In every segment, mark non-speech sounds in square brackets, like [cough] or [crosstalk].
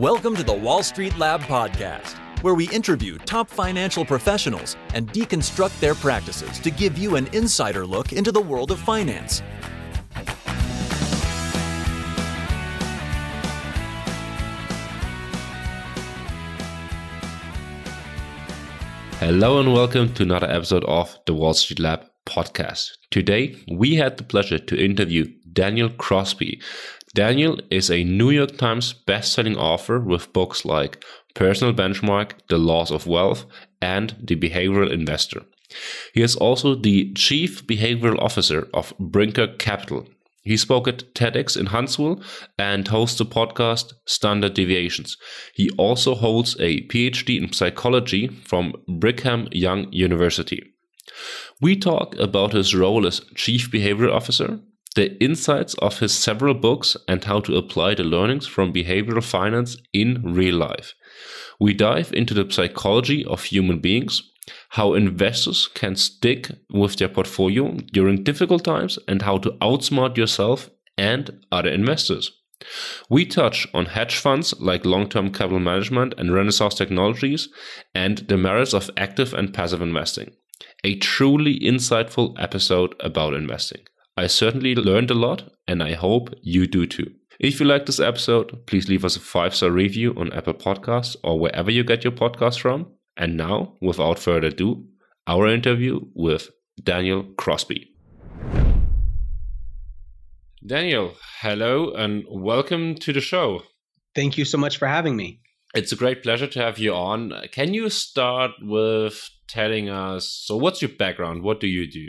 Welcome to the Wall Street Lab podcast, where we interview top financial professionals and deconstruct their practices to give you an insider look into the world of finance. Hello and welcome to another episode of the Wall Street Lab podcast. Today, we had the pleasure to interview Daniel Crosby, Daniel is a New York Times best-selling author with books like Personal Benchmark, The Laws of Wealth, and The Behavioral Investor. He is also the Chief Behavioral Officer of Brinker Capital. He spoke at TEDx in Huntsville and hosts the podcast Standard Deviations. He also holds a PhD in psychology from Brigham Young University. We talk about his role as Chief Behavioral Officer, the insights of his several books and how to apply the learnings from behavioral finance in real life. We dive into the psychology of human beings, how investors can stick with their portfolio during difficult times, and how to outsmart yourself and other investors. We touch on hedge funds like long term capital management and Renaissance technologies and the merits of active and passive investing. A truly insightful episode about investing. I certainly learned a lot, and I hope you do too. If you like this episode, please leave us a five star review on Apple Podcasts or wherever you get your podcasts from. And now, without further ado, our interview with Daniel Crosby. Daniel, hello and welcome to the show. Thank you so much for having me. It's a great pleasure to have you on. Can you start with telling us so what's your background? What do you do?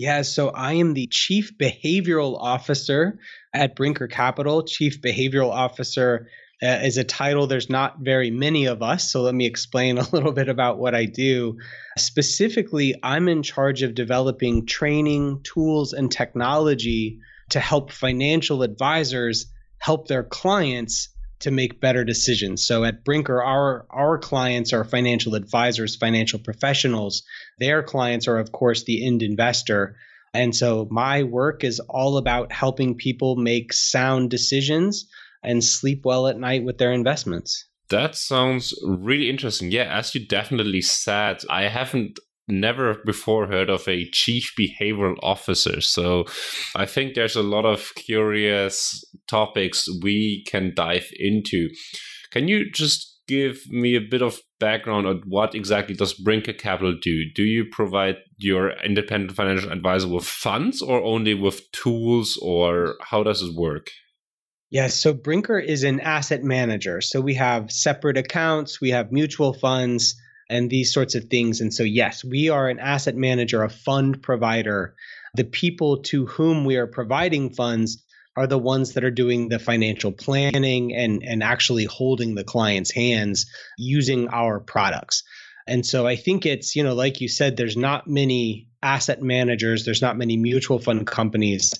Yeah, so I am the chief behavioral officer at Brinker Capital. Chief behavioral officer uh, is a title there's not very many of us. So let me explain [laughs] a little bit about what I do. Specifically, I'm in charge of developing training, tools, and technology to help financial advisors help their clients to make better decisions. So at Brinker, our our clients are financial advisors, financial professionals. Their clients are, of course, the end investor. And so my work is all about helping people make sound decisions and sleep well at night with their investments. That sounds really interesting. Yeah, as you definitely said, I haven't never before heard of a chief behavioral officer. So I think there's a lot of curious topics we can dive into. Can you just give me a bit of background on what exactly does Brinker Capital do? Do you provide your independent financial advisor with funds or only with tools or how does it work? Yes, so Brinker is an asset manager. So we have separate accounts, we have mutual funds, and these sorts of things. And so, yes, we are an asset manager, a fund provider. The people to whom we are providing funds are the ones that are doing the financial planning and, and actually holding the client's hands using our products. And so I think it's, you know, like you said, there's not many asset managers, there's not many mutual fund companies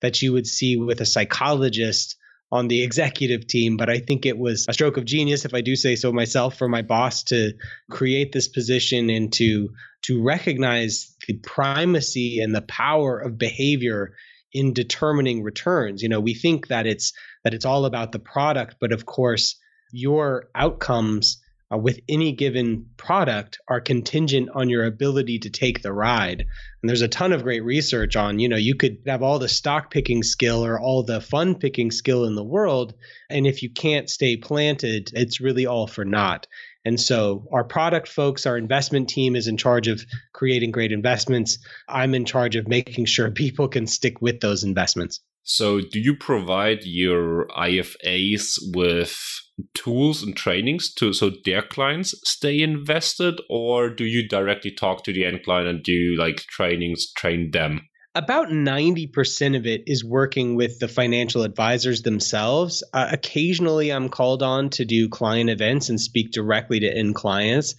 that you would see with a psychologist on the executive team, but I think it was a stroke of genius, if I do say so myself, for my boss to create this position and to to recognize the primacy and the power of behavior in determining returns. You know, we think that it's that it's all about the product, but of course, your outcomes uh, with any given product are contingent on your ability to take the ride. And there's a ton of great research on, you know, you could have all the stock picking skill or all the fun picking skill in the world. And if you can't stay planted, it's really all for naught. And so our product folks, our investment team is in charge of creating great investments. I'm in charge of making sure [laughs] people can stick with those investments. So, do you provide your IFAs with tools and trainings to so their clients stay invested or do you directly talk to the end client and do like trainings train them about 90% of it is working with the financial advisors themselves uh, occasionally i'm called on to do client events and speak directly to end clients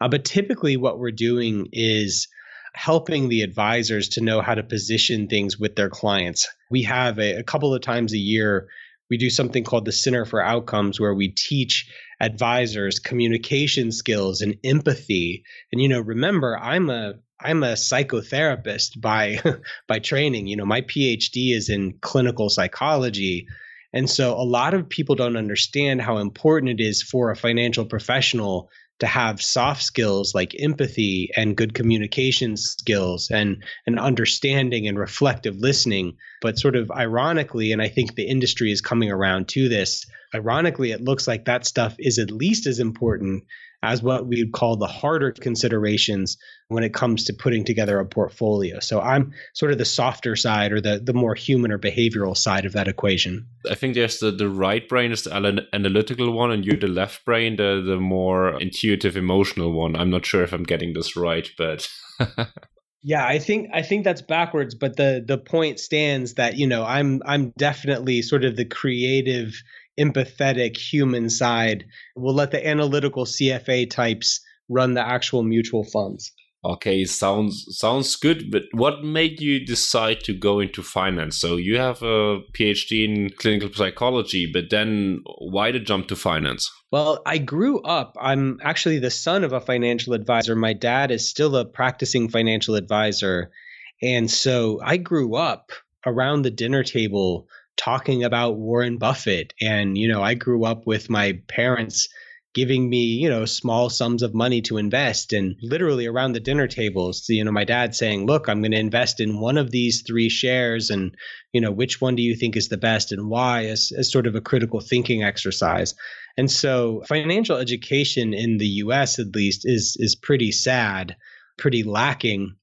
uh, but typically what we're doing is helping the advisors to know how to position things with their clients. We have a, a, couple of times a year we do something called the Center for Outcomes, where we teach advisors communication skills and empathy. And you know, remember, I'm a I'm a psychotherapist by [laughs] by training. You know, my PhD is in clinical psychology. And so a lot of people don't understand how important it is for a financial professional to have soft skills like empathy and good communication skills and an understanding and reflective listening but sort of ironically and i think the industry is coming around to this ironically it looks like that stuff is at least as important as what we would call the harder considerations when it comes to putting together a portfolio. So I'm sort of the softer side or the, the more human or behavioral side of that equation. I think there's the, the right brain is the analytical one, and you're the left brain, the, the more intuitive, emotional one. I'm not sure if I'm getting this right, but. [laughs] yeah, I think I think that's backwards, but the the point stands that you know I'm I'm definitely sort of the creative empathetic human side. We'll let the analytical CFA types run the actual mutual funds. Okay, sounds sounds good, but what made you decide to go into finance? So you have a PhD in clinical psychology, but then why the jump to finance? Well, I grew up. I'm actually the son of a financial advisor. My dad is still a practicing financial advisor. And so I grew up around the dinner table talking about Warren Buffett. And, you know, I grew up with my parents giving me, you know, small sums of money to invest. And literally around the dinner tables, you know, my dad saying, look, I'm going to invest in one of these three shares. And, you know, which one do you think is the best and why as, as sort of a critical thinking exercise. And so financial education in the US, at least, is is pretty sad, pretty lacking.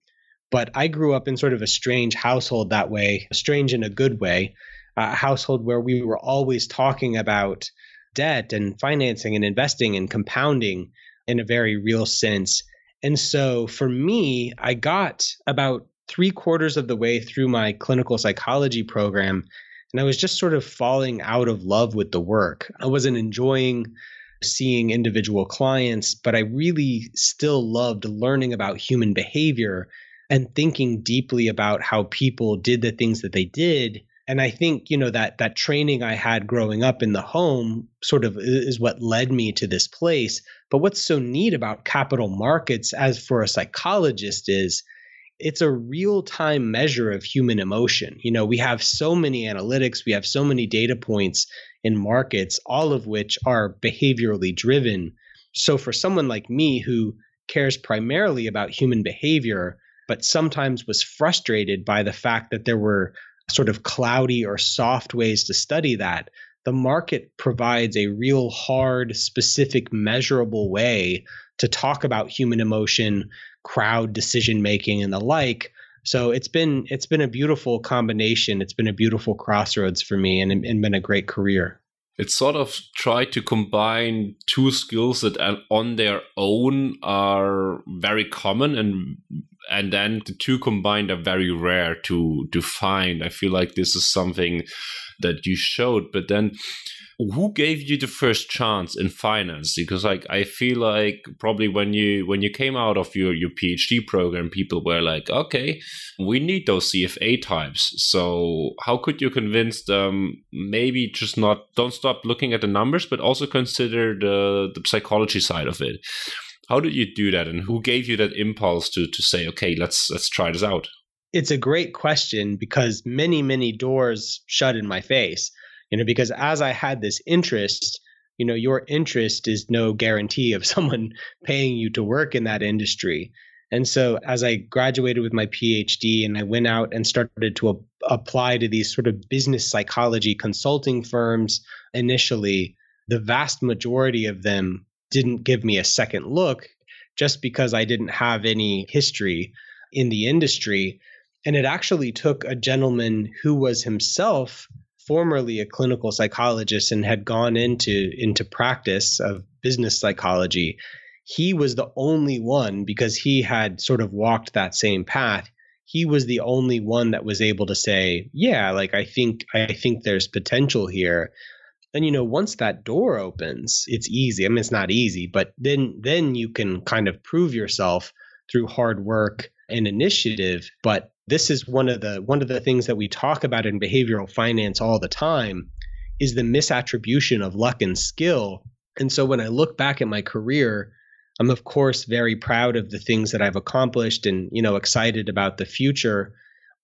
But I grew up in sort of a strange household that way, strange in a good way uh, household where we were always talking about debt and financing and investing and compounding in a very real sense. And so for me, I got about three quarters of the way through my clinical psychology program, and I was just sort of falling out of love with the work. I wasn't enjoying seeing individual clients, but I really still loved learning about human behavior and thinking deeply about how people did the things that they did and i think you know that that training i had growing up in the home sort of is what led me to this place but what's so neat about capital markets as for a psychologist is it's a real time measure of human emotion you know we have so many analytics we have so many data points in markets all of which are behaviorally driven so for someone like me who cares primarily about human behavior but sometimes was frustrated by the fact that there were sort of cloudy or soft ways to study that, the market provides a real hard, specific, measurable way to talk about human emotion, crowd decision making, and the like. So it's been it's been a beautiful combination. It's been a beautiful crossroads for me, and, and been a great career. It sort of tried to combine two skills that uh, on their own are very common and and then the two combined are very rare to to find. I feel like this is something that you showed, but then who gave you the first chance in finance because like i feel like probably when you when you came out of your your phd program people were like okay we need those cfa types so how could you convince them maybe just not don't stop looking at the numbers but also consider the the psychology side of it how did you do that, and who gave you that impulse to to say, okay, let's let's try this out? It's a great question because many many doors shut in my face. You know, because as I had this interest, you know, your interest is no guarantee of [laughs] someone paying you to work in that industry. And so, as I graduated with my PhD and I went out and started to a- apply to these sort of business psychology consulting firms initially, the vast majority of them didn't give me a second look just because I didn't have any history in the industry. And it actually took a gentleman who was himself formerly a clinical psychologist and had gone into into practice of business psychology. He was the only one because he had sort of walked that same path. He was the only one that was able to say, "Yeah, like I think I think there's potential here." then you know once that door opens it's easy i mean it's not easy but then then you can kind of prove yourself through hard work and initiative but this is one of the one of the things that we talk about in behavioral finance all the time is the misattribution of luck and skill and so when i look back at my career i'm of course very proud of the things that i've accomplished and you know excited about the future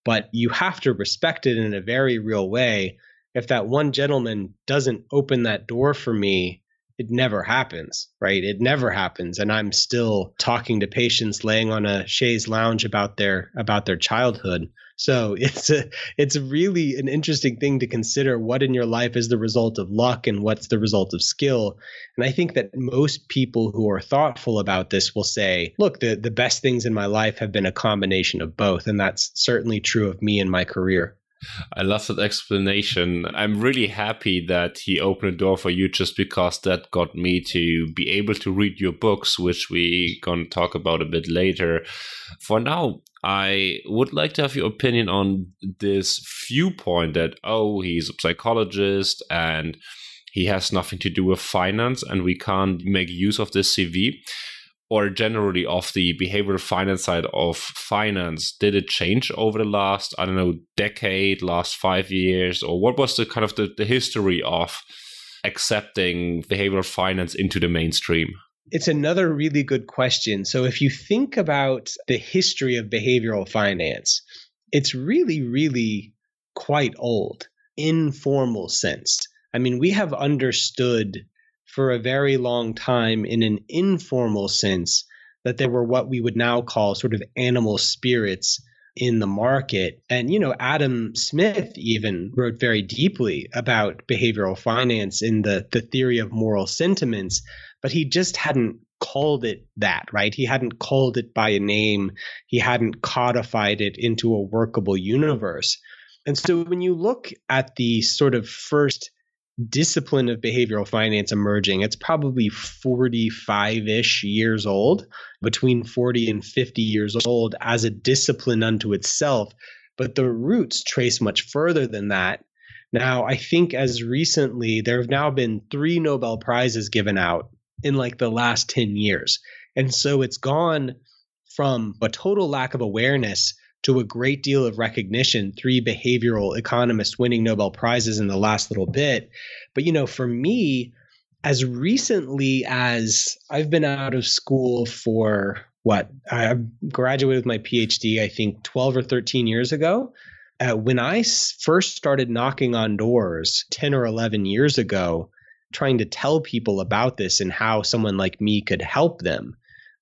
but you have to respect it in a very real way if that one gentleman doesn't open that door for me, it never happens, right? It never happens. And I'm still talking to patients laying on a chaise lounge about their about their childhood. So [laughs] it's a, it's really an interesting thing to consider what in your life is the result of luck and what's the result of skill. And I think that most people who are thoughtful about this will say, look, the, the best things in my life have been a combination of both. And that's certainly true of me and my career. I love that explanation. I'm really happy that he opened a door for you just because that got me to be able to read your books, which we're going to talk about a bit later. For now, I would like to have your opinion on this viewpoint that, oh, he's a psychologist and he has nothing to do with finance and we can't make use of this CV or generally of the behavioral finance side of finance did it change over the last i don't know decade last five years or what was the kind of the, the history of accepting behavioral finance into the mainstream it's another really good question so if you think about the history of behavioral finance it's really really quite old informal sense i mean we have understood for a very long time in an informal sense that there were what we would now call sort of animal spirits in the market. And, you know, Adam Smith even wrote very deeply about behavioral finance in the, the theory of moral sentiments, but he just hadn't called it that, right? He hadn't called it by a name, he hadn't codified it into a workable universe. And so when you look at the sort of first discipline of behavioral finance emerging. It's probably 45 ish years old, between 40 and 50 years old as a discipline unto itself. But the roots trace much further than that. Now, I think as recently, there have now been three Nobel Prizes given out in like the last 10 years. And so it's gone from a total lack of awareness to a great deal of recognition, three behavioral economists winning Nobel Prizes in the last little bit. But, you know, for me, as recently as I've been out of school for what? I graduated with my PhD, I think 12 or 13 years ago. Uh, when I first started knocking on doors 10 or 11 years ago, trying to tell people about this and how someone like me could help them,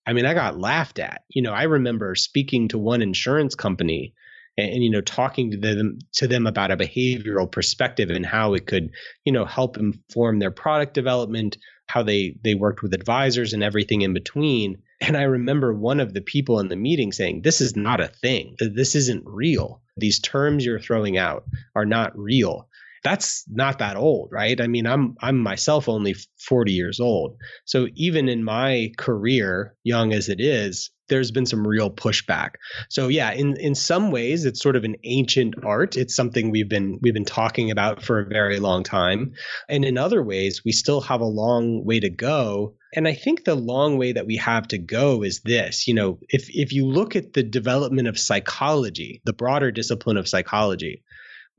I mean, I got laughed at. You know, I remember speaking to one insurance company and, and, you know talking to them to them about a behavioral perspective and how it could you know help inform their product development, how they they worked with advisors and everything in between. And I remember one of the people in the meeting saying, "This is not a thing. This isn't real. These terms you're throwing out are not real." that's not that old, right? I mean, I'm I'm myself only 40 years old. So even in my career, young as it is, there's been some real pushback. So yeah, in in some ways it's sort of an ancient art. It's something we've been we've been talking about for a very long time. And in other ways, we still have a long way to go. And I think the long way that we have to go is this, you know, if if you look at the development of psychology, the broader discipline of psychology,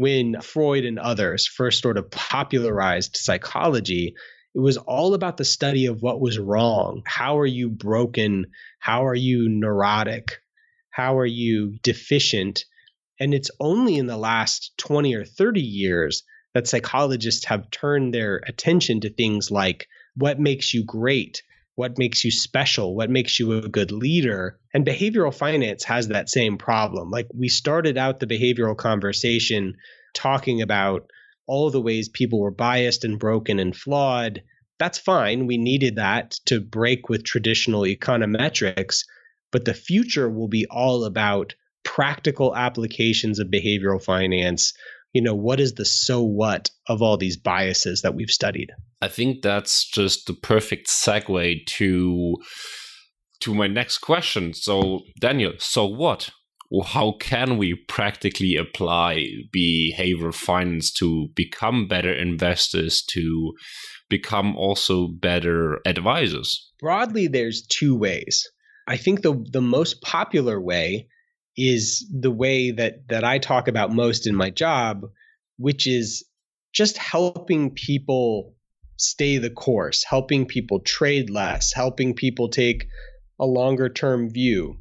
when Freud and others first sort of popularized psychology, it was all about the study of what was wrong. How are you broken? How are you neurotic? How are you deficient? And it's only in the last 20 or 30 years that psychologists have turned their attention to things like what makes you great? what makes you special, what makes you a good leader. And behavioral finance has that same problem. Like we started out the behavioral conversation talking about all the ways people were biased and broken and flawed. That's fine. We needed that to break with traditional econometrics. But the future will be all about practical applications of behavioral finance you know what is the so what of all these biases that we've studied i think that's just the perfect segue to to my next question so daniel so what how can we practically apply behavioral finance to become better investors to become also better advisors broadly there's two ways i think the the most popular way is the way that that I talk about most in my job, which is just helping people stay the course, helping people trade less, helping people take a longer term view,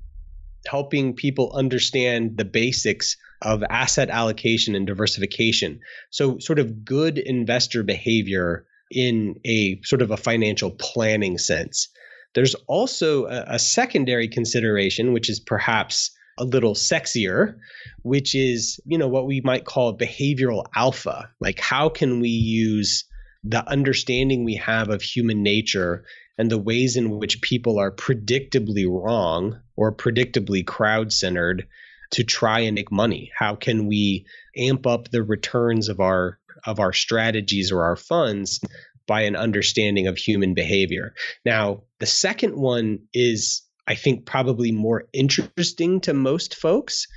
helping people understand the basics of asset allocation and diversification. So, sort of good investor behavior in a sort of a financial planning sense. There's also a, a secondary consideration, which is perhaps a little sexier, which is, you know, what we might call behavioral alpha. Like, how can we use the understanding we have of human nature and the ways in which people are predictably wrong or predictably crowd centered to try and make money? How can we amp up the returns of our of our strategies or our funds by an understanding of human behavior? Now, the second one is I think probably more interesting to most folks,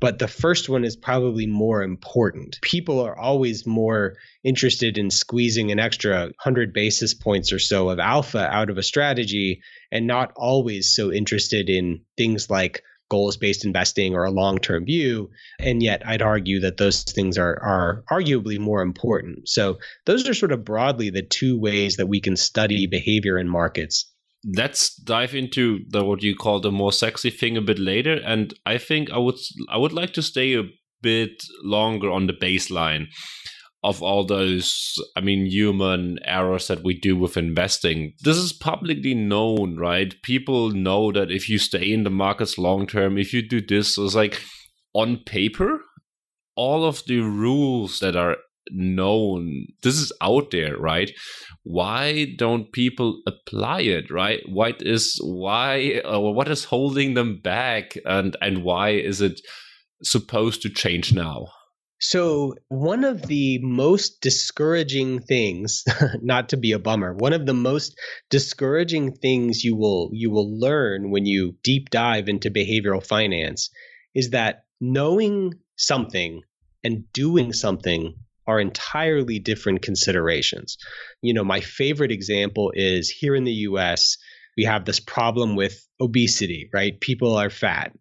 but the first one is probably more important. People are always more interested in squeezing an extra 100 basis points or so of alpha out of a strategy and not always so interested in things like goals based investing or a long term view. And yet, I'd argue that those things are, are arguably more important. So, those are sort of broadly the two ways that we can study behavior in markets let's dive into the what you call the more sexy thing a bit later and i think i would i would like to stay a bit longer on the baseline of all those i mean human errors that we do with investing this is publicly known right people know that if you stay in the markets long term if you do this it's like on paper all of the rules that are known this is out there right why don't people apply it right what is why or uh, what is holding them back and and why is it supposed to change now so one of the most discouraging things [laughs] not to be a bummer one of the most discouraging things you will you will learn when you deep dive into behavioral finance is that knowing something and doing something are entirely different considerations. You know, my favorite example is here in the US, we have this problem with obesity, right? People are fat.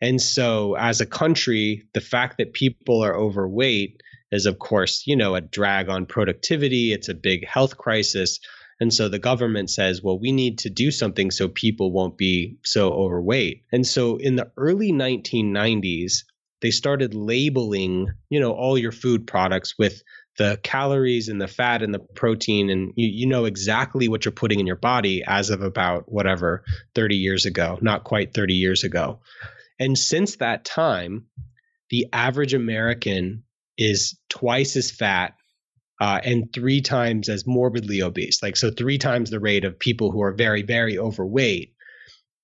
And so, as a country, the fact that people are overweight is, of course, you know, a drag on productivity. It's a big health crisis. And so the government says, well, we need to do something so people won't be so overweight. And so in the early 1990s, they started labeling, you know, all your food products with the calories and the fat and the protein and you, you know exactly what you're putting in your body as of about whatever 30 years ago, not quite 30 years ago. And since that time, the average American is twice as fat uh, and three times as morbidly obese. Like, so three times the rate of people who are very, very overweight.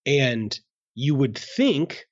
And you would think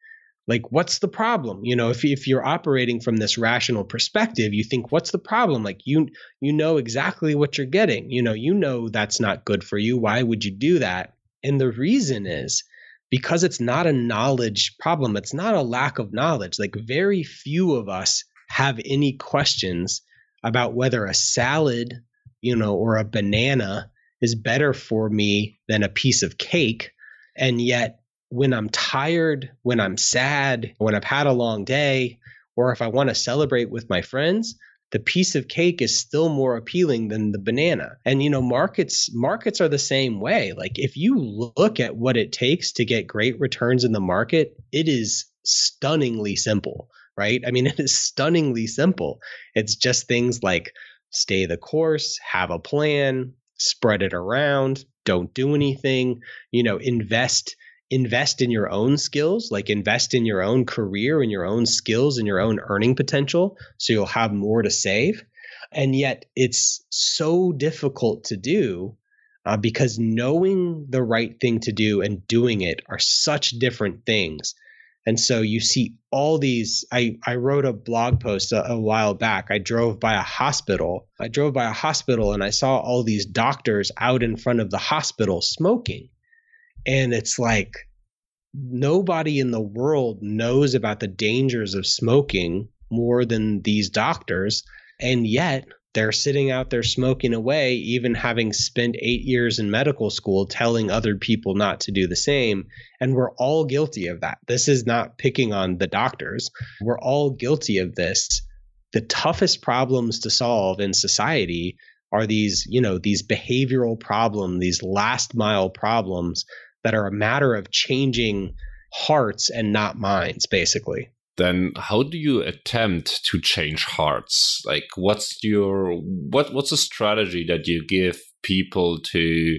like what's the problem you know if, if you're operating from this rational perspective you think what's the problem like you you know exactly what you're getting you know you know that's not good for you why would you do that and the reason is because it's not a knowledge problem it's not a lack of knowledge like very few of us have any questions about whether a salad you know or a banana is better for me than a piece of cake and yet when I'm tired, when I'm sad, when I've had a long day, or if I want to celebrate with my friends, the piece of cake is still more appealing than the banana. And you know, markets markets are the same way. Like if you look at what it takes to get great returns in the market, it is stunningly simple, right? I mean, [laughs] it is stunningly simple. It's just things like stay the course, have a plan, spread it around, don't do anything, you know, invest invest in your own skills, like invest in your own career and your own skills and your own earning potential so you'll have more to save. And yet it's so difficult to do uh, because knowing the right thing to do and doing it are such different things. And so you see all these. I, I wrote a blog post a, a, while back. I drove by a hospital. I drove by a hospital and I saw all these doctors out in front of the hospital smoking. And it's like nobody in the world knows about the dangers of smoking more than these doctors. And yet they're sitting out there smoking away, even having spent eight years in medical school telling other people not to do the same. And we're all guilty of that. This is not picking on the doctors. We're all guilty of this. The toughest problems to solve in society are these, you know, these behavioral problems, these last mile problems that are a matter of changing hearts and not minds, basically. Then how do you attempt to change hearts? Like what's your what what's a strategy that you give people to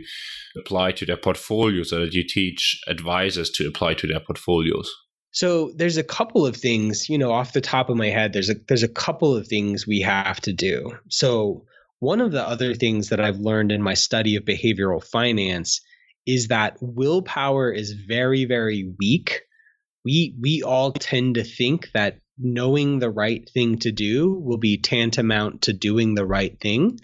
apply to their portfolios or that you teach advisors to apply to their portfolios? So there's a couple of things, you know, off the top of my head, there's a there's a couple of things we have to do. So one of the other things that I've learned in my study of behavioral finance is that willpower is very very weak we we all tend to think that knowing the right thing to do will be tantamount to doing the right thing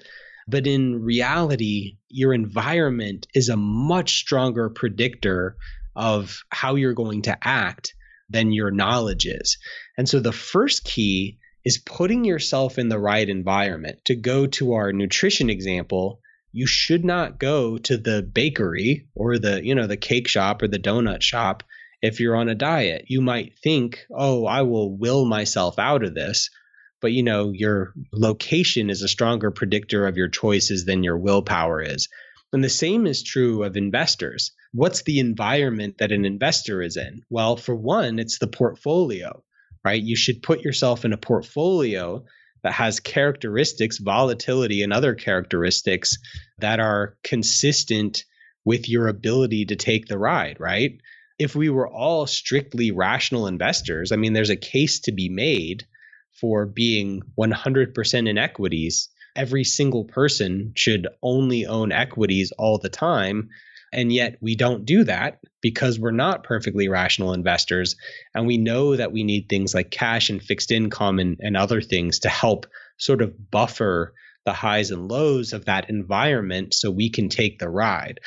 but in reality your environment is a much stronger predictor of how you're going to act than your knowledge is and so the first key is putting yourself in the right environment to go to our nutrition example you should not go to the bakery or the you know the cake shop or the donut shop if you're on a diet you might think oh i will will myself out of this but you know your location is a stronger predictor of your choices than your willpower is and the same is true of investors what's the environment that an investor is in well for one it's the portfolio right you should put yourself in a portfolio that has characteristics, volatility, and other characteristics that are consistent with your ability to take the ride, right? If we were all strictly rational investors, I mean, there's a case to be made for being 100% in equities. Every single person should only own equities all the time and yet we don't do that because we're not perfectly rational investors. And we know that we need things like cash and fixed income and, and other things to help sort of buffer the highs and lows of that environment so we can take the ride.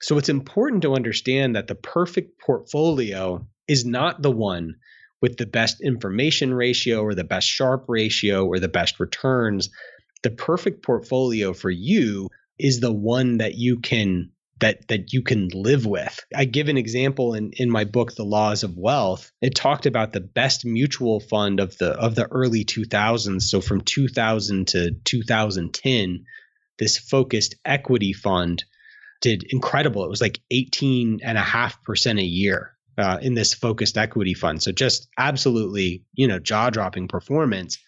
So it's important to understand that the perfect portfolio is not the one with the best information ratio or the best sharp ratio or the best returns. The perfect portfolio for you is the one that you can that that you can live with. I give an example in in my book The Laws of Wealth. It talked about the best mutual fund of the of the early 2000s, so from 2000 to 2010, this focused equity fund did incredible. It was like 18 and a half percent a year uh, in this focused equity fund. So just absolutely, you know, jaw dropping performance.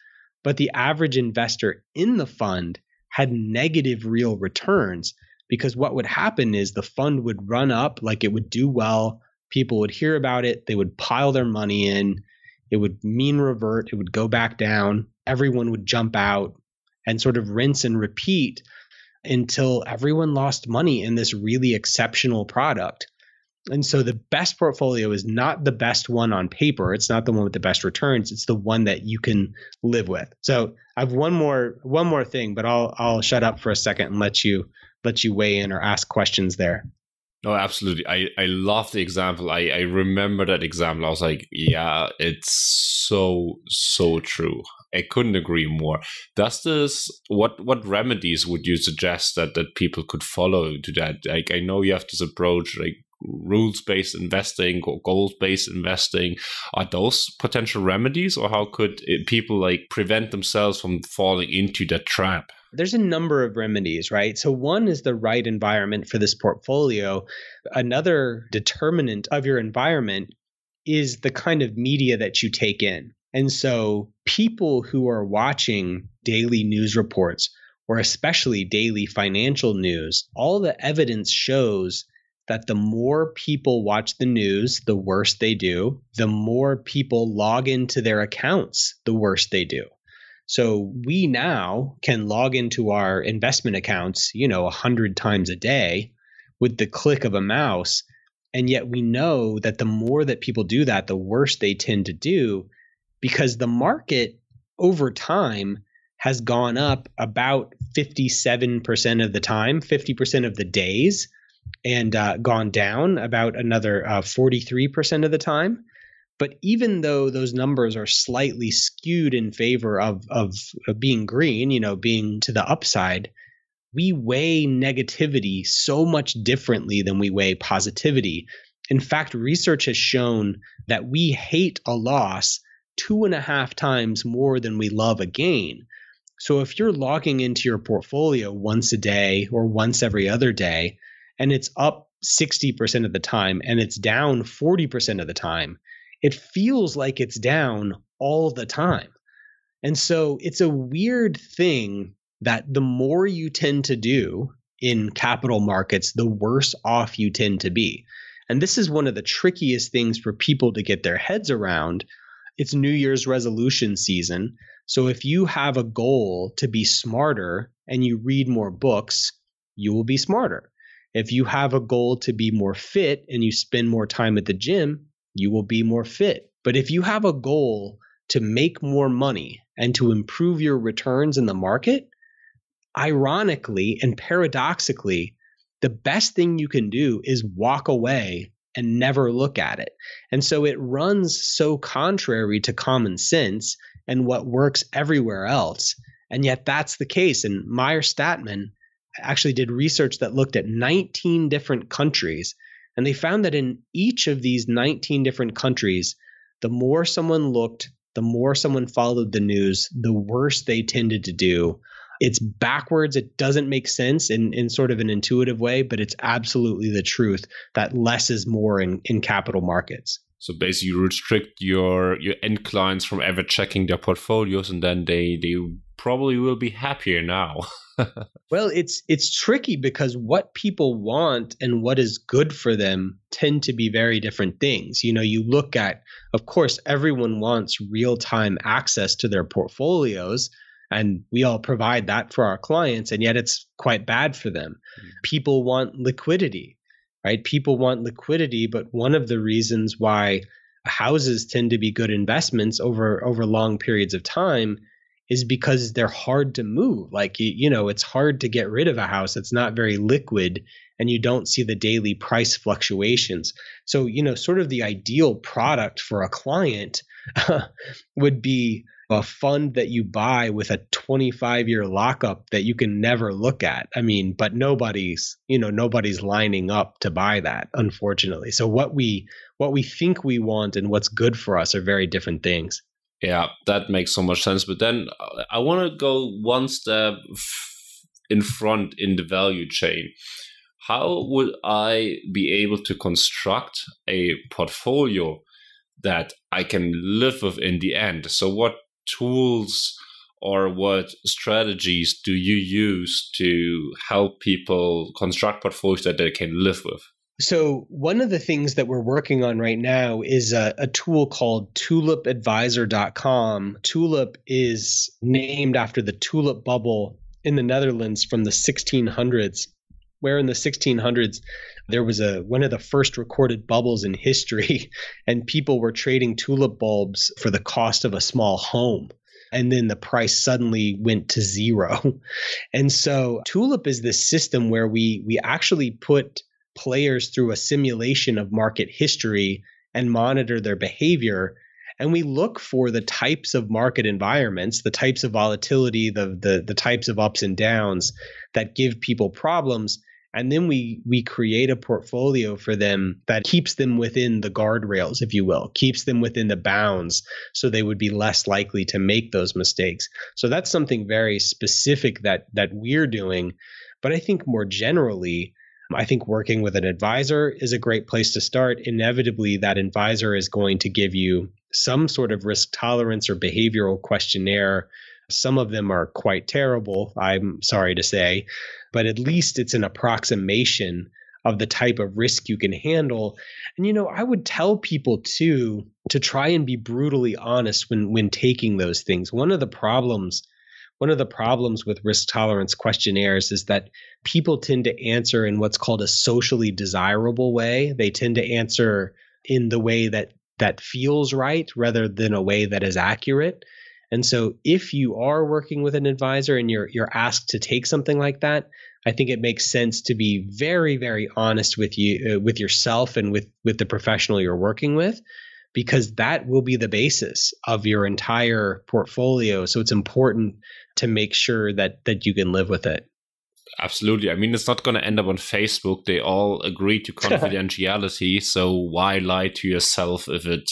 But the average investor in the fund had negative real returns because what would happen is the fund would run up like it would do well people would hear about it they would pile their money in it would mean revert it would go back down everyone would jump out and sort of rinse and repeat until everyone lost money in this really exceptional product and so the best portfolio is not the best one on paper. It's not the one with the best returns. It's the one that you can live with. So I have one more one more thing, but I'll I'll shut up for a second and let you let you weigh in or ask questions there. No, absolutely. I, I love the example. I, I remember that example. I was like, yeah, it's so, so true. I couldn't agree more. Does this what what remedies would you suggest that that people could follow to that? Like I know you have this approach like rules based investing or goals based investing. Are those potential remedies, or how could it, people like prevent themselves from falling into that trap? There's a number of remedies, right? So, one is the right environment for this portfolio. Another determinant of your environment is the kind of media that you take in. And so, people who are watching daily news reports or especially daily financial news, all the evidence shows that the more people watch the news, the worse they do. The more people log into their accounts, the worse they do. So we now can log into our investment accounts, you know, 100 times a day with the click of a mouse. And yet we know that the more that people do that, the worse they tend to do because the market over time has gone up about 57% of the time, 50% of the days, and uh, gone down about another uh, 43% of the time. But even though those numbers are slightly skewed in favor of, of being green, you know, being to the upside, we weigh negativity so much differently than we weigh positivity. In fact, research has shown that we hate a loss two and a half times more than we love a gain. So if you're logging into your portfolio once a day or once every other day, and it's up 60% of the time and it's down 40% of the time, it feels like it's down all the time. And so it's a weird thing that the more you tend to do in capital markets, the worse off you tend to be. And this is one of the trickiest things for people to get their heads around. It's New Year's resolution season. So if you have a goal to be smarter and you read more books, you will be smarter. If you have a goal to be more fit and you spend more time at the gym, you will be more fit. But if you have a goal to make more money and to improve your returns in the market, ironically and paradoxically, the best thing you can do is walk away and never look at it. And so it runs so contrary to common sense and what works everywhere else. And yet that's the case. And Meyer Statman actually did research that looked at 19 different countries and they found that in each of these 19 different countries, the more someone looked, the more someone followed the news, the worse they tended to do. It's backwards. It doesn't make sense in, in sort of an intuitive way, but it's absolutely the truth that less is more in, in capital markets. So basically, you restrict your your end clients from ever checking their portfolios, and then they they probably will be happier now. [laughs] well, it's it's tricky because what people want and what is good for them tend to be very different things. You know, you look at, of course, everyone wants real time access to their portfolios, and we all provide that for our clients, and yet it's quite bad for them. Mm-hmm. People want liquidity right? People want liquidity, but one of the reasons why houses tend to be good investments over over long periods of time is because they're hard to move. Like, you, you know, it's hard to get rid of a house. It's not very liquid and you don't see the daily price fluctuations. So, you know, sort of the ideal product for a client [laughs] would be a fund that you buy with a 25 year lockup that you can never look at. I mean, but nobody's, you know, nobody's lining up to buy that, unfortunately. So what we what we think we want and what's good for us are very different things. Yeah, that makes so much sense. But then uh, I want to go one step in front in the value chain. How would I be able to construct a portfolio that I can live with in the end? So, what tools or what strategies do you use to help people construct portfolios that they can live with? So, one of the things that we're working on right now is a, a, tool called tulipadvisor.com. Tulip is named after the tulip bubble in the Netherlands from the 1600s, where in the 1600s there was a one of the first recorded bubbles in history [laughs] and people were trading tulip bulbs for the cost of a small home and then the price suddenly went to zero. [laughs] And so Tulip is this system where we we actually put players through a simulation of market history and monitor their behavior. And we look for the types of market environments, the types of volatility, the, the, the types of ups and downs that give people problems. And then we we create a portfolio for them that keeps them within the guardrails, if you will, keeps them within the bounds so they would be less likely to make those mistakes. So that's something very specific that that we're doing. But I think more generally, I think working with an advisor is a great place to start. Inevitably, that advisor is going to give you some sort of risk tolerance or behavioral questionnaire. Some of them are quite terrible, I'm sorry to say, but at least it's an approximation of the type of risk you can handle. And you know, I would tell people too to try and be brutally honest when when taking those things. One of the problems one of the problems with risk tolerance questionnaires is that people tend to answer in what's called a socially desirable way. They tend to answer in the way that that feels right rather than a way that is accurate. And so if you are working with an advisor and you're you're asked to take something like that, I think it makes sense to be very very honest with you uh, with yourself and with with the professional you're working with because that will be the basis of your entire portfolio. So it's important to make sure that that you can live with it. Absolutely. I mean, it's not going to end up on Facebook. They all agree to [laughs] confidentiality, so why lie to yourself if it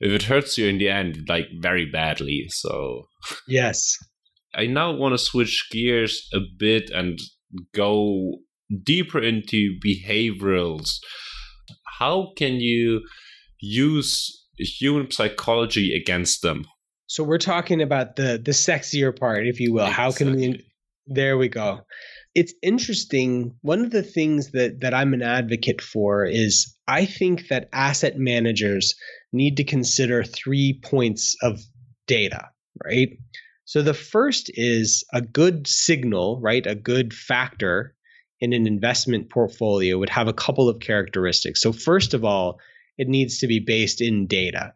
if it hurts you in the end like very badly? So Yes. I now want to switch gears a bit and go deeper into behaviorals. How can you use human psychology against them. So we're talking about the the sexier part, if you will. Exactly. How can we? There we go. It's interesting. One of the things that that I'm an advocate for is I think that asset managers need to consider three points of data, right? So the first is a good signal, right? A good factor in an investment portfolio would have a couple of characteristics. So first of all, it needs to be based in data.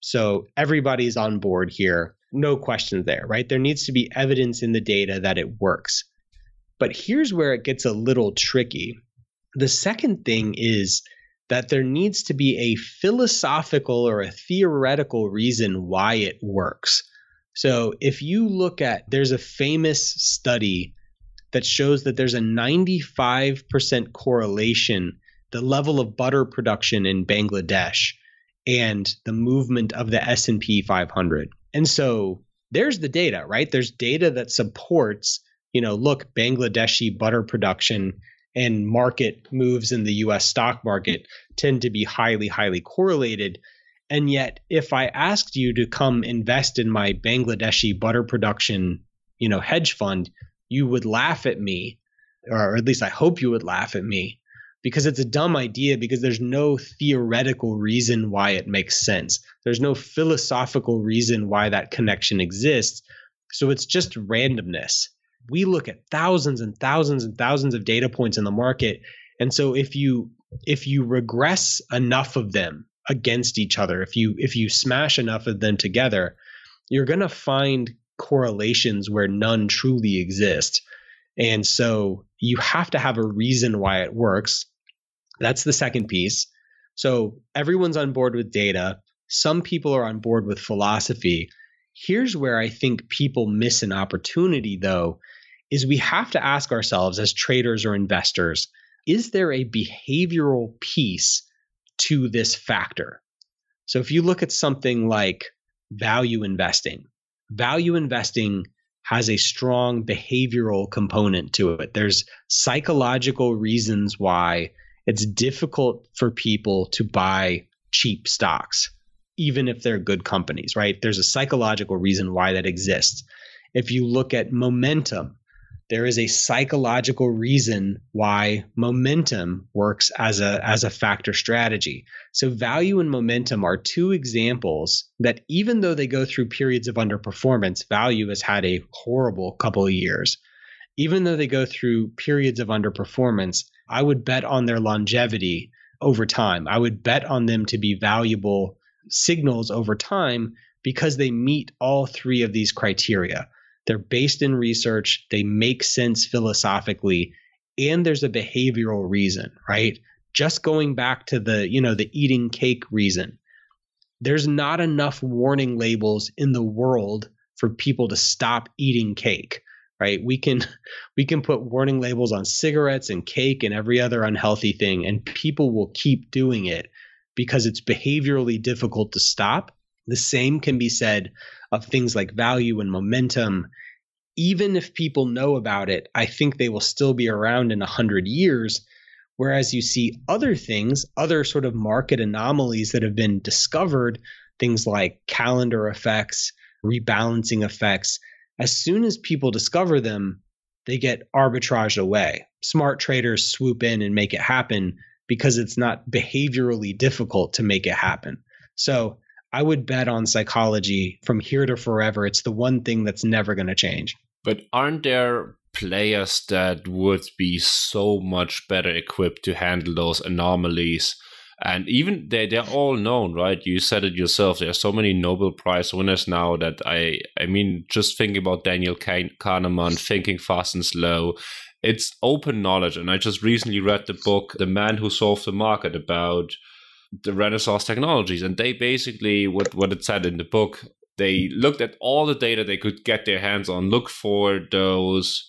So everybody's on board here. No question there, right? There needs to be evidence in the data that it works. But here's where it gets a little tricky. The second thing is that there needs to be a philosophical or a theoretical reason why it works. So if you look at, there's a famous study that shows that there's a 95% correlation the level of butter production in Bangladesh and the movement of the S&P 500. And so there's the data, right? There's data that supports, you know, look, Bangladeshi butter production and market moves in the US stock market tend to be highly highly correlated. And yet if I asked you to come invest in my Bangladeshi butter production, you know, hedge fund, you would laugh at me or at least I hope you would laugh at me because it's a dumb idea because there's no theoretical reason why it makes sense. There's no philosophical reason why that connection exists. So it's just randomness. We look at thousands and thousands and thousands of data points in the market. And so if you if you regress enough of them against each other, if you if you smash enough of them together, you're going to find correlations where none truly exist. And so you have to have a reason why it works. That's the second piece. So everyone's on board with data. Some people are on board with philosophy. Here's where I think people miss an opportunity, though, is we have to ask ourselves as traders or investors is there a behavioral piece to this factor? So if you look at something like value investing, value investing has a strong behavioral component to it. There's psychological reasons why it's difficult for people to buy cheap stocks, even if they're good companies, right? There's a psychological reason why that exists. If you look at momentum, there is a psychological reason why momentum works as a as a factor strategy. So value and momentum are two examples that even though they go through periods of underperformance, value has had a horrible couple of years. Even though they go through periods of underperformance, I would bet on their longevity over time. I would bet on them to be valuable signals over time because they meet all three of these criteria. They're based in research, they make sense philosophically, and there's a behavioral reason, right? Just going back to the, you know, the eating cake reason. There's not enough warning labels in the world for people to stop eating cake right we can [laughs] we can put warning labels on cigarettes and cake and every other unhealthy thing and people will keep doing it because it's behaviorally difficult to stop the same can be said of things like value and momentum even if people know about it i think they will still be around in 100 years whereas you see other things other sort of market anomalies that have been discovered things like calendar effects rebalancing effects as soon as people discover them, they get arbitraged away. Smart traders swoop in and make it happen because it's not behaviorally difficult to make it happen. So I would bet on psychology from here to forever. It's the one thing that's never going to change. But aren't there players that would be so much better equipped to handle those anomalies and even they they're all known, right? You said it yourself. There are so many Nobel Prize winners now that I I mean, just thinking about Daniel Kahneman, thinking fast and slow, it's open knowledge. And I just recently read the book "The Man Who Solved the Market" about the Renaissance technologies, and they basically what what it said in the book. They looked at all the data they could get their hands on, look for those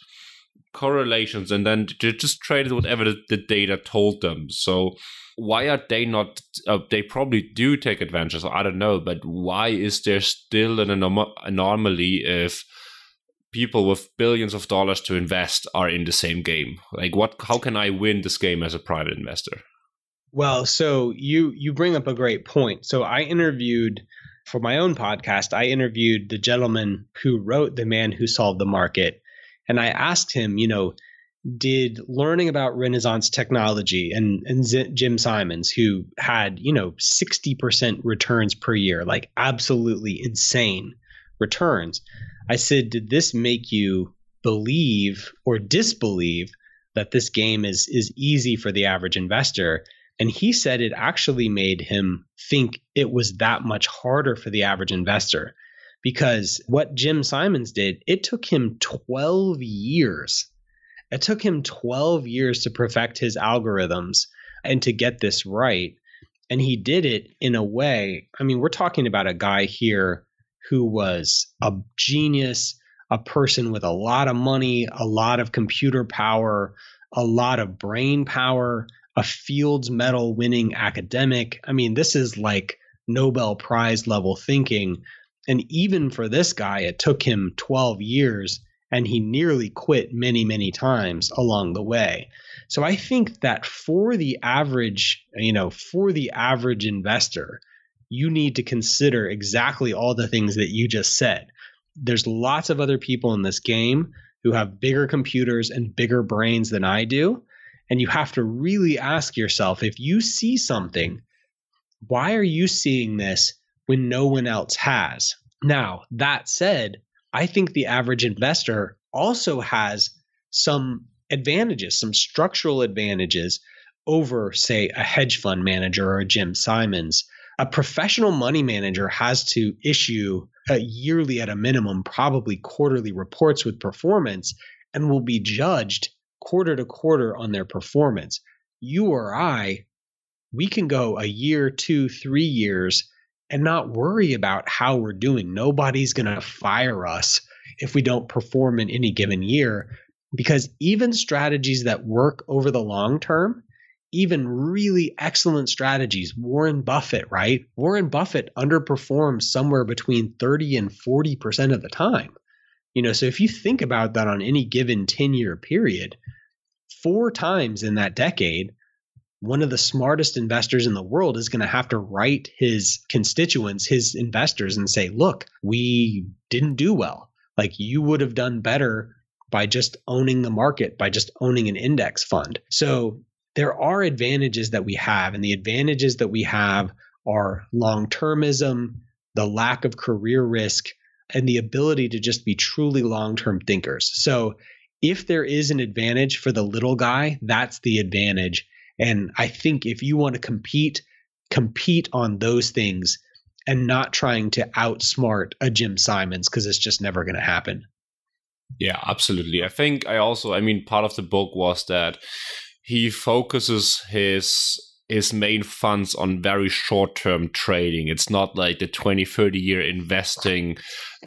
correlations and then they just traded whatever the, the data told them. So why are they not? Uh, they probably do take advantage. I don't know, but why is there still an anom- anomaly if people with billions of dollars to invest are in the same game? Like, what? How can I win this game as a private investor? Well, so you you bring up a great point. So I interviewed for my own podcast. I interviewed the gentleman who wrote "The Man Who Solved the Market." And I asked him, you know, did learning about Renaissance technology and, and Z- Jim Simons, who had, you know, 60% returns per year, like absolutely insane returns. I said, did this make you believe or disbelieve that this game is is easy for the average investor? And he said it actually made him think it was that much harder for the average investor because what Jim Simons did, it took him 12 years. It took him 12 years to perfect his algorithms and to get this right. And he did it in a way. I mean, we're talking about a guy here who was a genius, a person with a lot of money, a lot of computer power, a lot of brain power, a Fields Medal winning academic. I mean, this is like Nobel Prize level thinking and even for this guy, it took him 12 years and he nearly quit many, many times along the way. So I think that for the average, you know, for the average investor, you need to consider exactly all the things that you just said. There's lots of other people in this game who have bigger computers and bigger brains than I do. And you have to really ask yourself if you see something, why are you seeing this? when no one else has. Now, that said, I think the average investor also has some advantages, some structural advantages over, say, a hedge fund manager or a Jim Simons. A professional money manager has to issue yearly at a minimum, probably quarterly reports with performance and will be judged quarter to quarter on their performance. You or I, we can go a year, two, three years and not worry about how we're doing. Nobody's going to fire us if we don't perform in any given year because even strategies that work over the long term even really excellent strategies warren buffett right warren buffett underperforms somewhere between 30 and 40% of the time you know so if you think about that on any given 10 year period four times in that decade one of the smartest investors in the world is going to have to write his constituents, his investors, and say, look, we didn't do well. Like you would have done better by just owning the market, by just owning an index fund. So there are advantages that we have, and the advantages that we have are long termism, the lack of career risk, and the ability to just be truly long term thinkers. So if there is an advantage for the little guy, that's the advantage. And I think if you want to compete, compete on those things and not trying to outsmart a Jim Simons because it's just never going to happen. Yeah, absolutely. I think I also, I mean, part of the book was that he focuses his his main funds on very short term trading. It's not like the 20, 30 year investing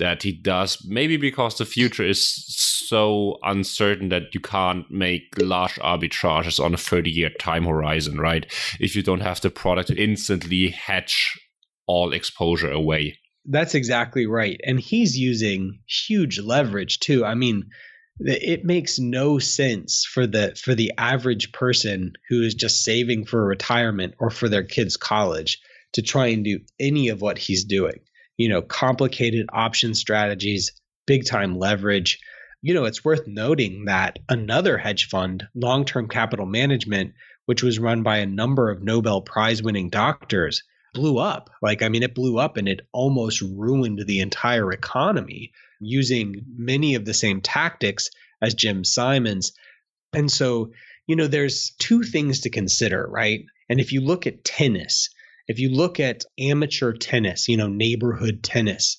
that he does, maybe because the future is so uncertain that you can't make large arbitrages on a 30 year time horizon, right? If you don't have the product to instantly hedge all exposure away. That's exactly right. And he's using huge leverage too. I mean, it makes no sense for the for the average person who is just saving for retirement or for their kids college to try and do any of what he's doing you know complicated option strategies big time leverage you know it's worth noting that another hedge fund long term capital management which was run by a number of nobel prize winning doctors blew up. Like, I mean, it blew up and it almost ruined the entire economy using many of the same tactics as Jim Simons. And so, you know, there's two things to consider, right? And if you look at tennis, if you look at amateur tennis, you know, neighborhood tennis,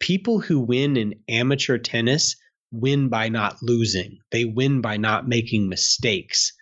people who win in amateur tennis win by not losing, they win by not making mistakes.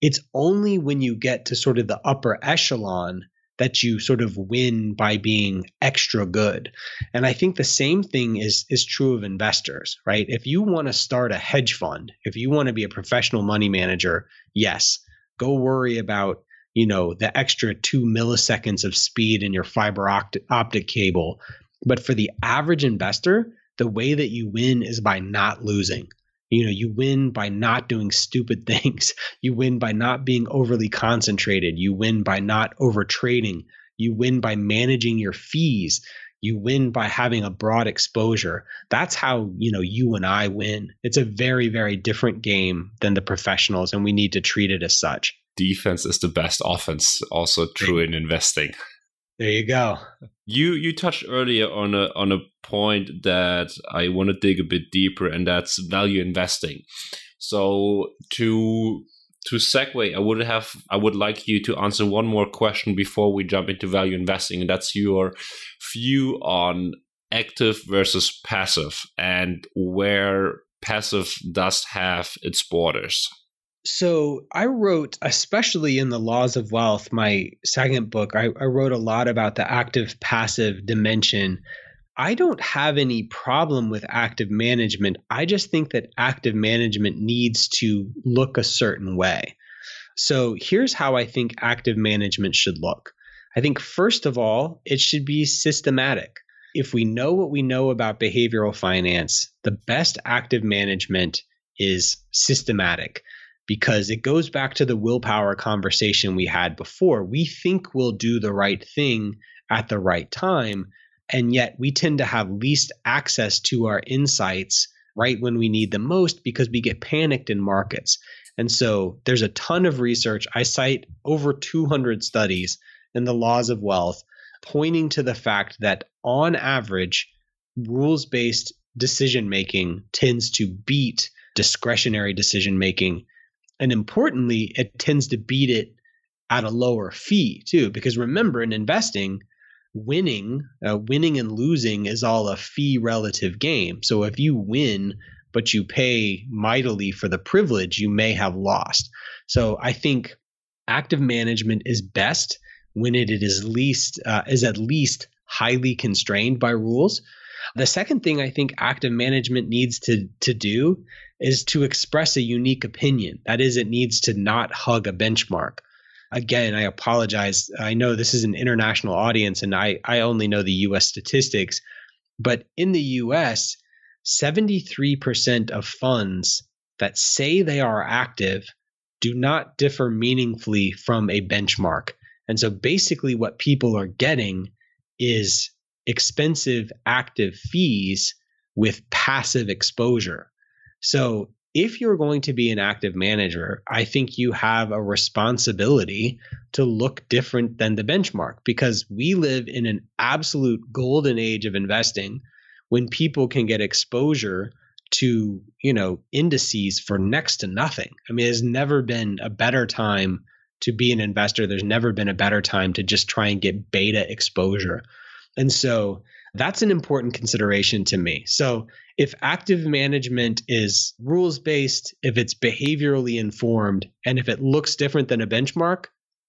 It's only when you get to sort of the upper echelon that you sort of win by being extra good. And I think the same thing is is true of investors, right? If you want to start a hedge fund, if you want to be a professional money manager, yes, go worry about you know the extra two milliseconds of speed in your fiber opt- optic cable but for the average investor the way that you win is by not losing you know, you win by not doing stupid [laughs] things. You win by not being overly concentrated. You win by not over trading. You win by managing your fees. You win by having a broad exposure. That's how, you know, you and I win. It's a very, very different game than the professionals, and we need to treat it as such. Defense is the best offense, also true in investing. There you go. You you touched earlier on a on a point that I want to dig a bit deeper, and that's value investing. So to to segue, I would have I would like you to answer one more question before we jump into value investing, and that's your view on active versus passive and where passive does have its borders so I wrote, especially in the Laws of Wealth, my second book, I, I, wrote a lot about the active passive dimension. I don't have any problem with active management. I just think that active management needs to look a certain way. So here's how I think active management should look. I think, first of all, it should be systematic. If we know what we know about behavioral finance, the best active management is systematic because it goes back to the willpower conversation we had before. We think we'll do the right thing at the right time, and yet we tend to have least access to our insights right when we need them most because we get panicked in markets. And so there's a ton of research. I cite over 200 studies in the laws of wealth pointing to the fact that on average, rules based decision making tends to beat discretionary decision making and importantly, it tends to beat it at a lower fee too. Because remember, in investing, winning, uh, winning and losing is all a fee relative game. So if you win, but you pay mightily for the privilege, you may have lost. So I think active management is best when it is least uh, is at least highly constrained by rules. The second thing I think active management needs to to do is to express a unique opinion. That is, it needs to not hug a benchmark. Again, I apologize. I know this is an international audience and I, I only know the US statistics, but in the US, 73% of funds that say they are active do not differ meaningfully from a benchmark. And so basically, what people are getting is expensive active fees with passive exposure. So if you're going to be an active manager, I think you have a responsibility to look different than the benchmark because we live in an absolute golden age of investing when people can get exposure to, you know, indices for next to nothing. I mean, there's never been a better time to be an investor. There's never been a better time to just try and get beta exposure. And so that's an important consideration to me. So, if active management is rules based, if it's behaviorally informed, and if it looks different than a benchmark,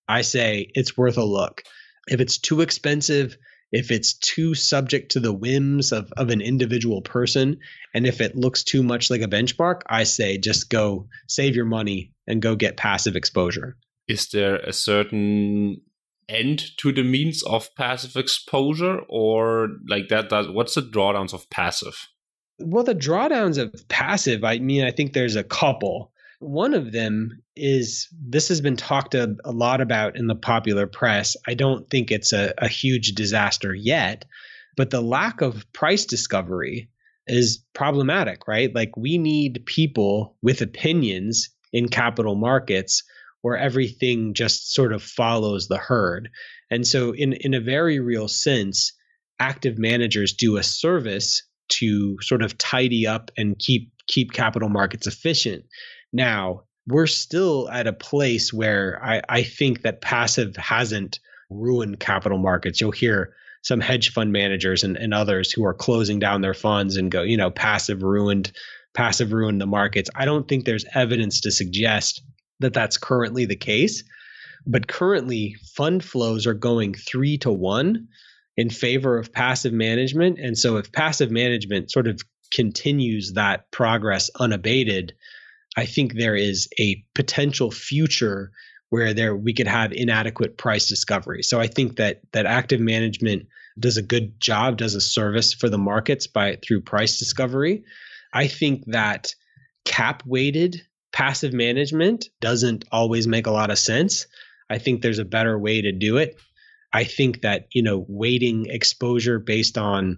I say it's worth a look. If it's too expensive, if it's too subject to the whims of, of an individual person, and if it looks too much like a benchmark, I say just go save your money and go get passive exposure. Is there a certain end to the means of passive exposure or like that does what's the drawdowns of passive well the drawdowns of passive i mean i think there's a couple one of them is this has been talked a, a lot about in the popular press i don't think it's a, a huge disaster yet but the lack of price discovery is problematic right like we need people with opinions in capital markets where everything just sort of follows the herd. And so, in, in a very real sense, active managers do a service to sort of tidy up and keep keep capital markets efficient. Now, we're still at a place where I, I think that passive hasn't ruined capital markets. You'll hear some hedge fund managers and, and others who are closing down their funds and go, you know, passive ruined, passive ruined the markets. I don't think there's evidence to suggest that that's currently the case. But currently, fund flows are going three to one in favor of passive management. And so, if passive management sort of continues that progress unabated, I think there is a potential future where there we could have inadequate price discovery. So I think that that active management does a good job, does a service for the markets by through price discovery. I think that cap weighted passive management doesn't always make a lot of sense. I think there's a better way to do it. I think that, you know, weighting exposure based on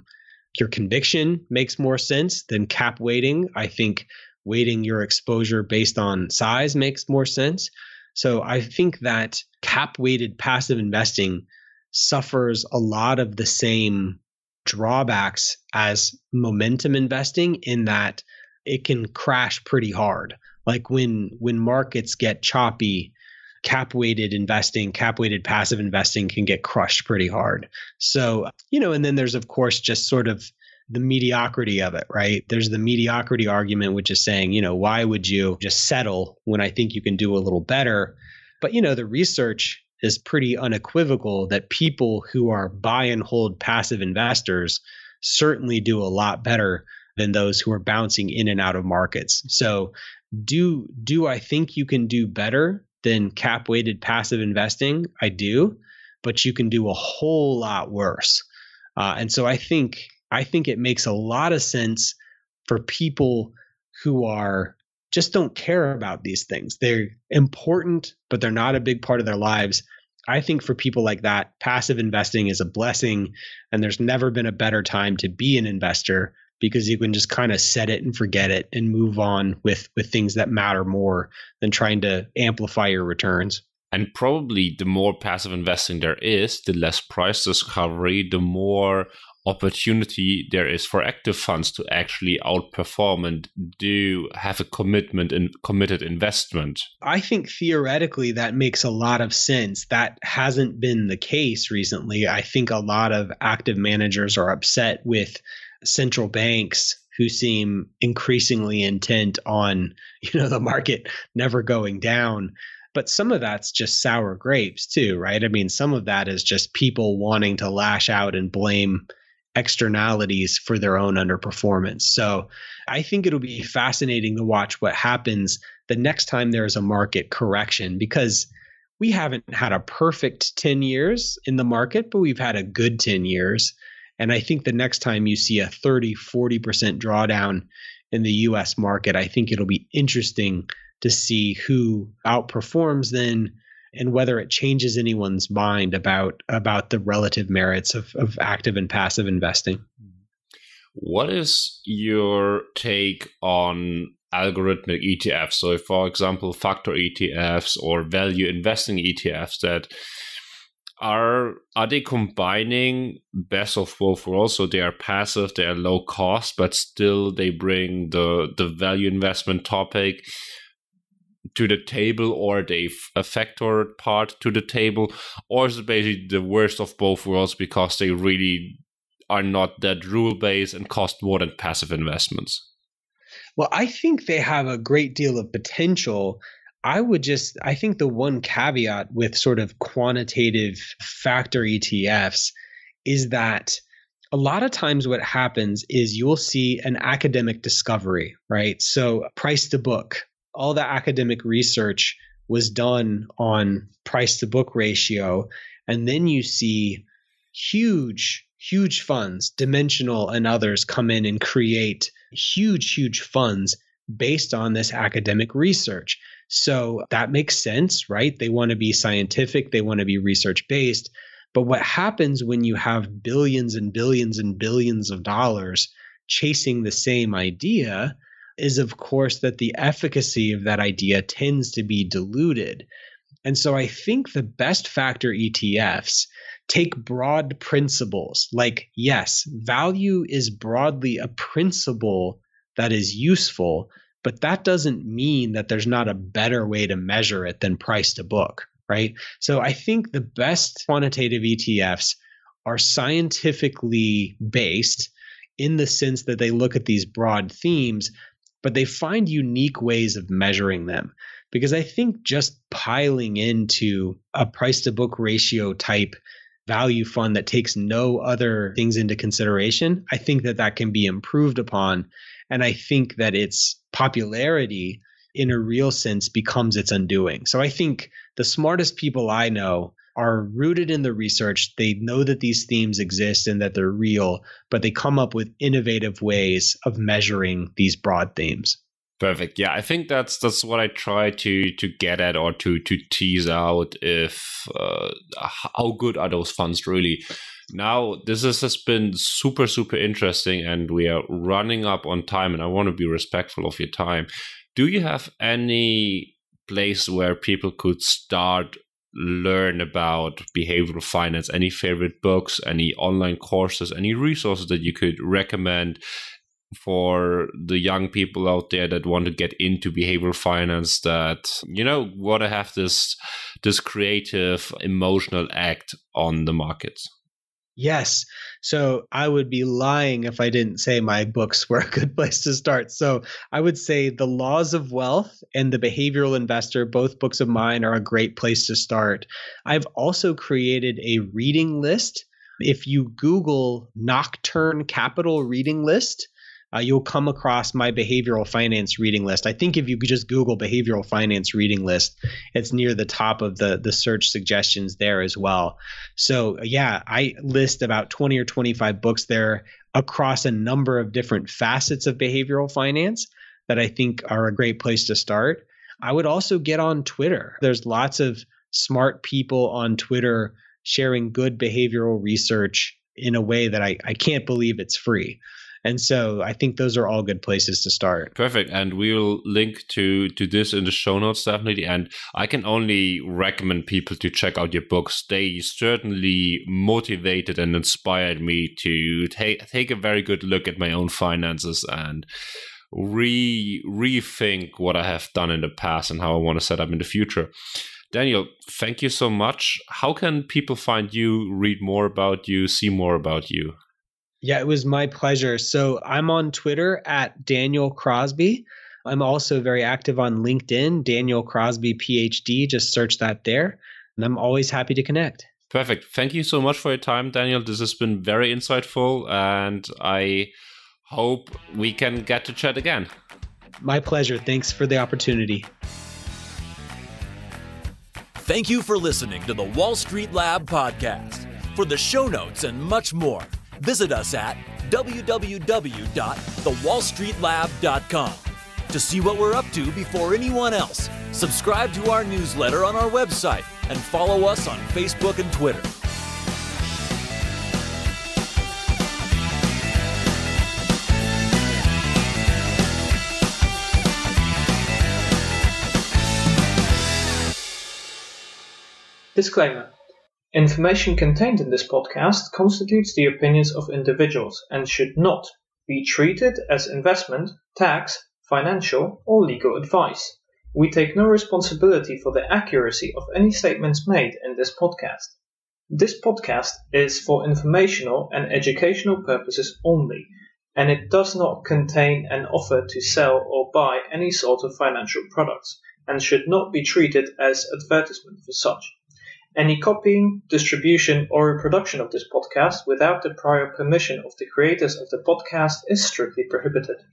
your conviction makes more sense than cap weighting. I think weighting your exposure based on size makes more sense. So I think that cap weighted passive investing suffers a lot of the same drawbacks as momentum investing in that it can crash pretty hard like when when markets get choppy cap weighted investing, cap weighted passive investing can get crushed pretty hard. So, you know, and then there's, of course, just sort of the mediocrity of it, right? There's the mediocrity argument, which is saying, you know, why would you just settle when I think you can do a little better? But, you know, the research is pretty unequivocal that people who are buy and hold passive investors certainly do a lot better than those who are bouncing in and out of markets. So do do I think you can do better than cap weighted passive investing? I do, but you can do a whole lot worse. Uh, and so I think I think it makes a lot of sense for people who are just don't care about these things. They're important, but they're not a big part of their lives. I think for people like that, passive investing is a blessing, and there's never been a better time to be an investor because you can just kind of set it and forget it and move on with with things that matter more than trying to amplify your returns and probably the more passive investing there is the less price discovery the more opportunity there is for active funds to actually outperform and do have a commitment and committed investment. I think theoretically that makes a lot of sense. That hasn't been the case recently. I think a lot of active managers are upset with central banks who seem increasingly intent on [laughs] you know the market never going down but some of that's just sour grapes too right i mean some of that is just people wanting to lash out and blame externalities for their own underperformance so i think it'll be fascinating to watch what happens the next time there's a market correction because we haven't had a perfect 10 years in the market but we've had a good 10 years and I think the next time you see a 30, 40% drawdown in the US market, I think it'll be interesting to see who outperforms then and whether it changes anyone's mind about about the relative merits of, of active and passive investing. What is your take on algorithmic ETFs? So, if, for example, factor ETFs or value investing ETFs that are are they combining best of both worlds? So they are passive, they are low cost, but still they bring the the value investment topic to the table, or they a factor part to the table, or is it basically the worst of both worlds because they really are not that rule based and cost more than passive investments? Well, I think they have a great deal of potential I would just, I think the one caveat with sort of quantitative factor ETFs is that a lot of times what happens is you'll see an academic discovery, right? So, price to book, all the academic research was done on price to book ratio. And then you see huge, huge funds, Dimensional and others, come in and create huge, huge funds based on this academic research. So that makes sense, right? They want to be scientific, they want to be research based. But what happens when you have billions and billions and billions of dollars chasing the same idea is, of course, that the efficacy of that idea tends to be diluted. And so I think the best factor ETFs take broad principles like, yes, value is broadly a principle that is useful, but that doesn't mean that there's not a better way to measure it than price to book, right? So I think the best quantitative ETFs are scientifically based in the sense that they look at these broad themes, but they find unique ways of measuring them. Because I think just piling into a price to book ratio type value fund that takes no other things into consideration, I think that that can be improved upon. And I think that its popularity, in a real sense, becomes its undoing. So I think the smartest people I know are rooted in the research. They know that these themes exist and that they're real, but they come up with innovative ways of measuring these broad themes. Perfect. Yeah, I think that's that's what I try to to get at or to to tease out if uh, how good are those funds really. Now, this has been super, super interesting, and we are running up on time, and I want to be respectful of your time. Do you have any place where people could start learn about behavioral finance any favorite books any online courses any resources that you could recommend for the young people out there that want to get into behavioral finance that you know want to have this this creative emotional act on the markets Yes. So I would be lying if I didn't say my books were a good place to start. So I would say The Laws of Wealth and The Behavioral Investor, both books of mine, are a great place to start. I've also created a reading list. If you Google Nocturne Capital Reading List, uh, you'll come across my behavioral finance reading list. I think if you just Google behavioral finance reading list, it's near the top of the the search suggestions there as well. So yeah, I list about 20 or 25 books there across a number of different facets of behavioral finance that I think are a great place to start. I would also get on Twitter. There's lots of smart people on Twitter sharing good behavioral research in a way that I, I can't believe it's free. And so I think those are all good places to start. Perfect. And we'll link to to this in the show notes definitely. And I can only recommend people to check out your books. They certainly motivated and inspired me to take take a very good look at my own finances and re rethink what I have done in the past and how I want to set up in the future. Daniel, thank you so much. How can people find you, read more about you, see more about you? Yeah, it was my pleasure. So I'm on Twitter at Daniel Crosby. I'm also very active on LinkedIn, Daniel Crosby, PhD. Just search that there. And I'm always happy to connect. Perfect. Thank you so much for your time, Daniel. This has been very insightful. And I hope we can get to chat again. My pleasure. Thanks for the opportunity. Thank you for listening to the Wall Street Lab podcast. For the show notes and much more, visit us at www.thewallstreetlab.com to see what we're up to before anyone else. Subscribe to our newsletter on our website and follow us on Facebook and Twitter. Disclaimer Information contained in this podcast constitutes the opinions of individuals and should not be treated as investment, tax, financial, or legal advice. We take no responsibility for the accuracy of any statements made in this podcast. This podcast is for informational and educational purposes only, and it does not contain an offer to sell or buy any sort of financial products and should not be treated as advertisement for such. Any copying, distribution, or reproduction of this podcast without the prior permission of the creators of the podcast is strictly prohibited.